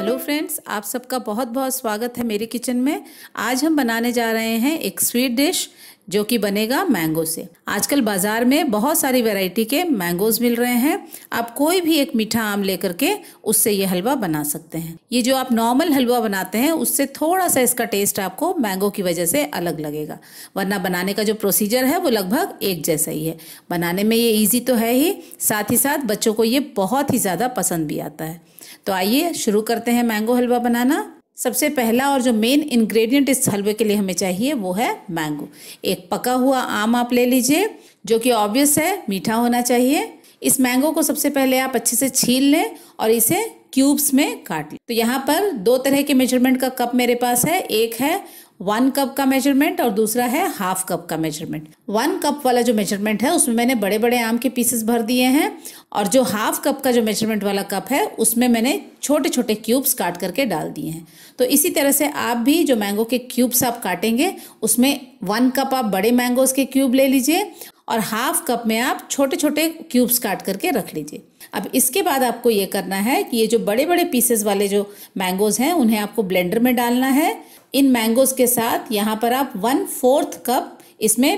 hello friends आप सबका बहुत बहुत स्वागत है मेरे किचन में आज हम बनाने जा रहे हैं एक स्वीट डिश जो कि बनेगा मैंगो से आजकल बाज़ार में बहुत सारी वैरायटी के मैंगोज मिल रहे हैं आप कोई भी एक मीठा आम लेकर के उससे ये हलवा बना सकते हैं ये जो आप नॉर्मल हलवा बनाते हैं उससे थोड़ा सा इसका टेस्ट आपको मैंगो की वजह से अलग लगेगा वरना बनाने का जो प्रोसीजर है वो लगभग एक जैसा ही है बनाने में ये ईजी तो है ही साथ ही साथ बच्चों को ये बहुत ही ज़्यादा पसंद भी आता है तो आइए शुरू करते हैं मैंगो हलवा बनाना सबसे पहला और जो मेन इंग्रेडिएंट इस हलवे के लिए हमें चाहिए वो है मैंगो एक पका हुआ आम आप ले लीजिए जो कि ऑब्वियस है मीठा होना चाहिए इस मैंगो को सबसे पहले आप अच्छे से छील लें और इसे क्यूब्स में काट लें तो यहाँ पर दो तरह के मेजरमेंट का कप मेरे पास है एक है वन कप का मेजरमेंट और दूसरा है हाफ कप का मेजरमेंट वन कप वाला जो मेजरमेंट है उसमें मैंने बड़े बड़े आम के पीसेस भर दिए हैं और जो हाफ कप का जो मेजरमेंट वाला कप है उसमें मैंने छोटे छोटे क्यूब्स काट करके डाल दिए हैं तो इसी तरह से आप भी जो मैंगो के क्यूब्स आप काटेंगे उसमें वन कप आप बड़े मैंगोज़ के क्यूब ले लीजिए और हाफ कप में आप छोटे छोटे क्यूब्स काट करके रख लीजिए अब इसके बाद आपको ये करना है कि ये जो बड़े बड़े पीसेस वाले जो मैंगोज़ हैं उन्हें आपको ब्लेंडर में डालना है इन मैंगोज़ के साथ यहाँ पर आप वन फोर्थ कप इसमें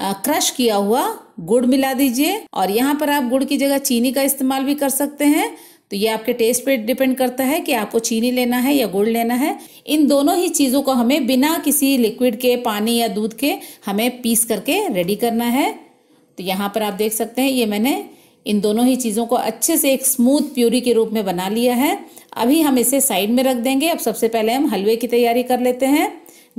क्रश किया हुआ गुड़ मिला दीजिए और यहाँ पर आप गुड़ की जगह चीनी का इस्तेमाल भी कर सकते हैं तो ये आपके टेस्ट पे डिपेंड करता है कि आपको चीनी लेना है या गुड़ लेना है इन दोनों ही चीज़ों को हमें बिना किसी लिक्विड के पानी या दूध के हमें पीस करके रेडी करना है तो यहाँ पर आप देख सकते हैं ये मैंने इन दोनों ही चीज़ों को अच्छे से एक स्मूथ प्यूरी के रूप में बना लिया है अभी हम इसे साइड में रख देंगे अब सबसे पहले हम हलवे की तैयारी कर लेते हैं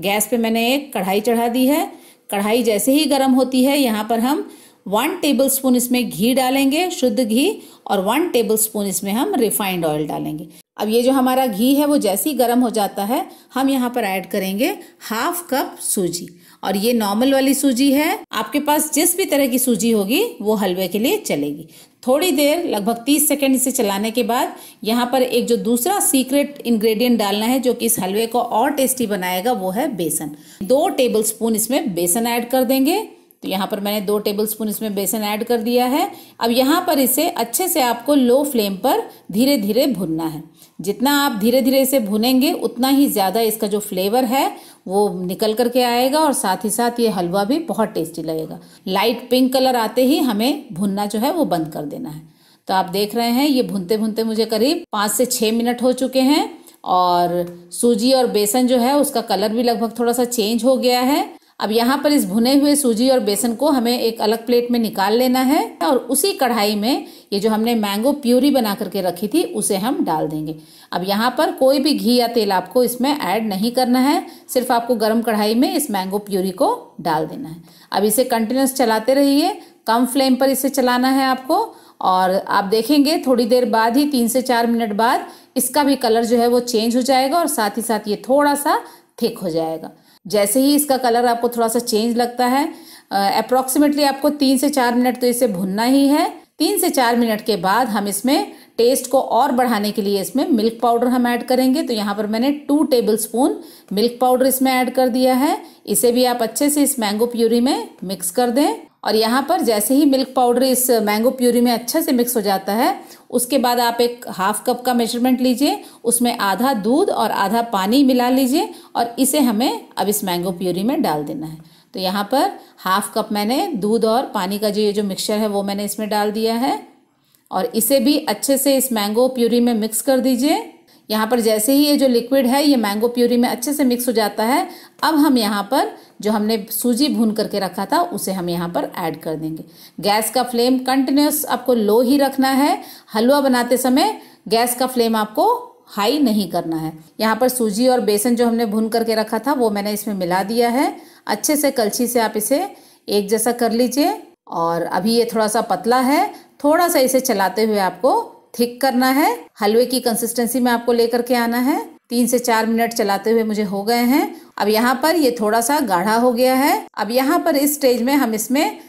गैस पे मैंने एक कढ़ाई चढ़ा दी है कढ़ाई जैसे ही गर्म होती है यहाँ पर हम वन टेबल स्पून इसमें घी डालेंगे शुद्ध घी और वन टेबल स्पून इसमें हम रिफाइंड ऑयल डालेंगे अब ये जो हमारा घी है वो जैसे ही गर्म हो जाता है हम यहाँ पर ऐड करेंगे हाफ कप सूजी और ये नॉर्मल वाली सूजी है आपके पास जिस भी तरह की सूजी होगी वो हलवे के लिए चलेगी थोड़ी देर लगभग 30 सेकेंड इसे चलाने के बाद यहाँ पर एक जो दूसरा सीक्रेट इंग्रेडिएंट डालना है जो कि इस हलवे को और टेस्टी बनाएगा वो है बेसन दो टेबलस्पून इसमें बेसन ऐड कर देंगे तो यहाँ पर मैंने दो टेबलस्पून इसमें बेसन ऐड कर दिया है अब यहाँ पर इसे अच्छे से आपको लो फ्लेम पर धीरे धीरे भुनना है जितना आप धीरे धीरे इसे भुनेंगे उतना ही ज़्यादा इसका जो फ्लेवर है वो निकल कर के आएगा और साथ ही साथ ये हलवा भी बहुत टेस्टी लगेगा लाइट पिंक कलर आते ही हमें भुनना जो है वो बंद कर देना है तो आप देख रहे हैं ये भुनते भुनते मुझे करीब पाँच से छः मिनट हो चुके हैं और सूजी और बेसन जो है उसका कलर भी लगभग थोड़ा सा चेंज हो गया है अब यहाँ पर इस भुने हुए सूजी और बेसन को हमें एक अलग प्लेट में निकाल लेना है और उसी कढ़ाई में ये जो हमने मैंगो प्यूरी बना करके रखी थी उसे हम डाल देंगे अब यहाँ पर कोई भी घी या तेल आपको इसमें ऐड नहीं करना है सिर्फ आपको गर्म कढ़ाई में इस मैंगो प्यूरी को डाल देना है अब इसे कंटिन्यूस चलाते रहिए कम फ्लेम पर इसे चलाना है आपको और आप देखेंगे थोड़ी देर बाद ही तीन से चार मिनट बाद इसका भी कलर जो है वो चेंज हो जाएगा और साथ ही साथ ये थोड़ा सा थिक हो जाएगा जैसे ही इसका कलर आपको थोड़ा सा चेंज लगता है अप्रॉक्सीमेटली आपको तीन से चार मिनट तो इसे भुनना ही है तीन से चार मिनट के बाद हम इसमें टेस्ट को और बढ़ाने के लिए इसमें मिल्क पाउडर हम ऐड करेंगे तो यहाँ पर मैंने two tablespoon milk powder इसमें ऐड कर दिया है इसे भी आप अच्छे से इस मैंगो प्यूरी में मिक्स कर दें और यहाँ पर जैसे ही मिल्क पाउडर इस मैंगो प्यूरी में अच्छे से मिक्स हो जाता है उसके बाद आप एक हाफ कप का मेजरमेंट लीजिए उसमें आधा दूध और आधा पानी मिला लीजिए और इसे हमें अब इस मैंगो प्यूरी में डाल देना है तो यहाँ पर हाफ कप मैंने दूध और पानी का जो ये जो मिक्सचर है वो मैंने इसमें डाल दिया है और इसे भी अच्छे से इस मैंगो प्यूरी में मिक्स कर दीजिए यहाँ पर जैसे ही ये जो लिक्विड है ये मैंगो प्यूरी में अच्छे से मिक्स हो जाता है अब हम यहाँ पर जो हमने सूजी भून करके रखा था उसे हम यहाँ पर ऐड कर देंगे गैस का फ्लेम कंटिन्यूस आपको लो ही रखना है हलवा बनाते समय गैस का फ्लेम आपको हाई नहीं करना है यहाँ पर सूजी और बेसन जो हमने भून करके रखा था वो मैंने इसमें मिला दिया है अच्छे से कलछी से आप इसे एक जैसा कर लीजिए और अभी ये थोड़ा सा पतला है थोड़ा सा इसे चलाते हुए आपको थिक करना है हलवे की कंसिस्टेंसी में आपको लेकर के आना है तीन से चार मिनट चलाते हुए मुझे हो गए हैं अब यहाँ पर ये थोड़ा सा गाढ़ा हो गया है अब यहाँ पर इस स्टेज में हम इसमें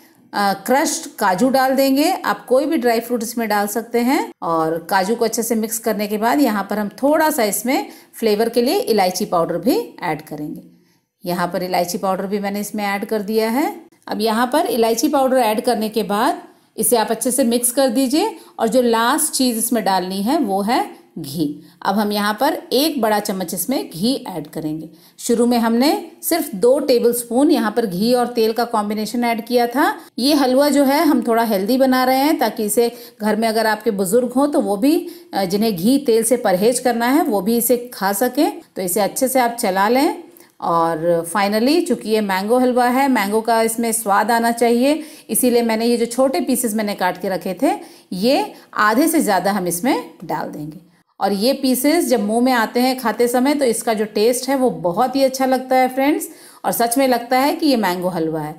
क्रश्ड काजू डाल देंगे आप कोई भी ड्राई फ्रूट इसमें डाल सकते हैं और काजू को अच्छे से मिक्स करने के बाद यहाँ पर हम थोड़ा सा इसमें फ्लेवर के लिए इलायची पाउडर भी ऐड करेंगे यहाँ पर इलायची पाउडर भी मैंने इसमें ऐड कर दिया है अब यहाँ पर इलायची पाउडर ऐड करने के बाद इसे आप अच्छे से मिक्स कर दीजिए और जो लास्ट चीज़ इसमें डालनी है वो है घी अब हम यहाँ पर एक बड़ा चम्मच इसमें घी ऐड करेंगे शुरू में हमने सिर्फ दो टेबल स्पून यहाँ पर घी और तेल का कॉम्बिनेशन ऐड किया था ये हलवा जो है हम थोड़ा हेल्दी बना रहे हैं ताकि इसे घर में अगर आपके बुजुर्ग हों तो वो भी जिन्हें घी तेल से परहेज करना है वो भी इसे खा सकें तो इसे अच्छे से आप चला लें और फाइनली चूँकि ये मैंगो हलवा है मैंगो का इसमें स्वाद आना चाहिए इसीलिए मैंने ये जो छोटे पीसेस मैंने काट के रखे थे ये आधे से ज़्यादा हम इसमें डाल देंगे और ये पीसेस जब मुंह में आते हैं खाते समय तो इसका जो टेस्ट है वो बहुत ही अच्छा लगता है फ्रेंड्स और सच में लगता है कि ये मैंगो हलवा है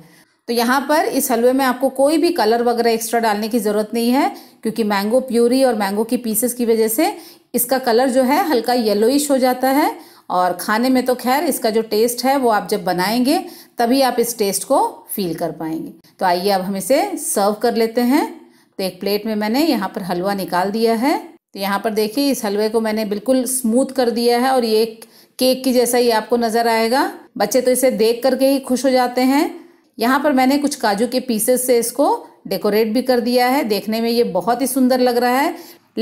तो यहाँ पर इस हलवे में आपको कोई भी कलर वगैरह एक्स्ट्रा डालने की ज़रूरत नहीं है क्योंकि मैंगो प्यूरी और मैंगो की पीसेस की वजह से इसका कलर जो है हल्का येलोइश हो जाता है और खाने में तो खैर इसका जो टेस्ट है वो आप जब बनाएंगे तभी आप इस टेस्ट को फील कर पाएंगे तो आइए अब हम इसे सर्व कर लेते हैं तो एक प्लेट में मैंने यहाँ पर हलवा निकाल दिया है तो यहाँ पर देखिए इस हलवे को मैंने बिल्कुल स्मूथ कर दिया है और ये केक की जैसा ही आपको नज़र आएगा बच्चे तो इसे देख करके ही खुश हो जाते हैं यहाँ पर मैंने कुछ काजू के पीसेस से इसको डेकोरेट भी कर दिया है देखने में ये बहुत ही सुंदर लग रहा है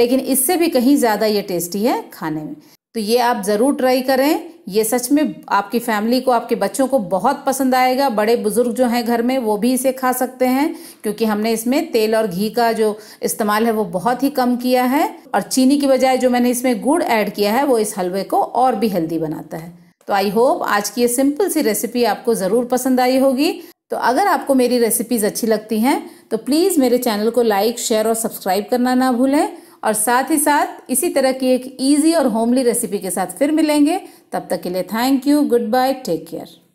लेकिन इससे भी कहीं ज़्यादा ये टेस्टी है खाने में तो ये आप ज़रूर ट्राई करें ये सच में आपकी फैमिली को आपके बच्चों को बहुत पसंद आएगा बड़े बुज़ुर्ग जो हैं घर में वो भी इसे खा सकते हैं क्योंकि हमने इसमें तेल और घी का जो इस्तेमाल है वो बहुत ही कम किया है और चीनी की बजाय जो मैंने इसमें गुड़ ऐड किया है वो इस हलवे को और भी हेल्दी बनाता है तो आई होप आज की ये सिंपल सी रेसिपी आपको ज़रूर पसंद आई होगी तो अगर आपको मेरी रेसिपीज़ अच्छी लगती हैं तो प्लीज़ मेरे चैनल को लाइक शेयर और सब्सक्राइब करना ना भूलें और साथ ही साथ इसी तरह की एक ईजी और होमली रेसिपी के साथ फिर मिलेंगे तब तक के लिए thank you goodbye take care